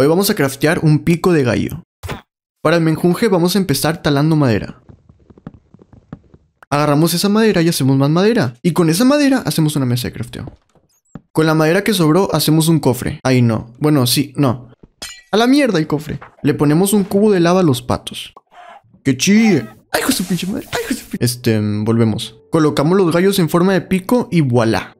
Hoy vamos a craftear un pico de gallo. Para el menjunje vamos a empezar talando madera. Agarramos esa madera y hacemos más madera. Y con esa madera hacemos una mesa de crafteo. Con la madera que sobró hacemos un cofre. Ay no. Bueno, sí, no. A la mierda el cofre. Le ponemos un cubo de lava a los patos. ¡Que chille! ¡Ay, pinche madre! ¡Ay, Este, mm, volvemos. Colocamos los gallos en forma de pico y voilà.